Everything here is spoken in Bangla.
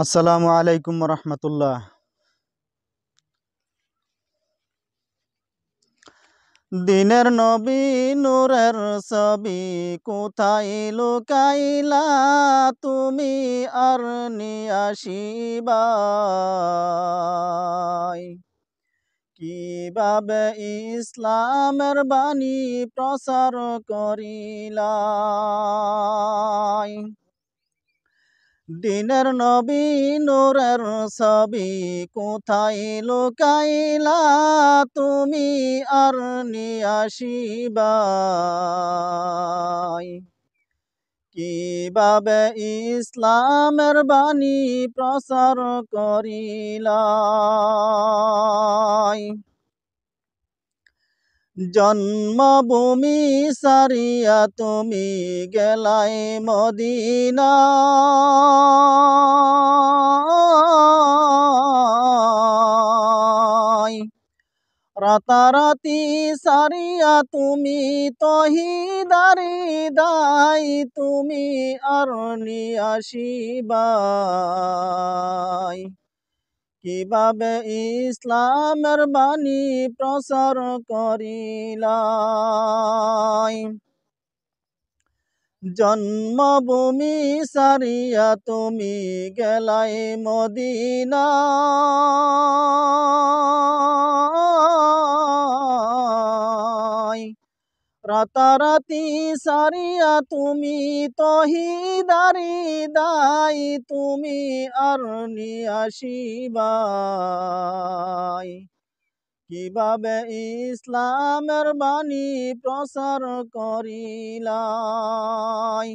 السلام عليكم ورحمة الله دينر نبي نور سبي كوتاي لوكاي لا تومي أرني أشيباي কিভাবে ইসলামের বাণী প্রসার করিলাই দিনের নবী নূরের ছবি কোথায় লুকাইলা তুমি আর নিয়াসিবাই কিভাবে ইসলামের বাণী প্রসার করিলা জন্মভূমি সারিয়া তুমি গেলাই মদিনা রাতারাতি সারিয়া তুমি তহি দারি দাই তুমি আর নিয়াসিবাই কিভাবে ইসলামের বাণী প্রসার করিলাই জন্মভূমি সারিয়া তুমি গেলাই মদিনা রতরতি সরিয়া তুমি তহি তহিদারি দাই তুমি অর্ণিয়াশিবাই কিভাবে ইসলামের বাণী প্রসার করিলাই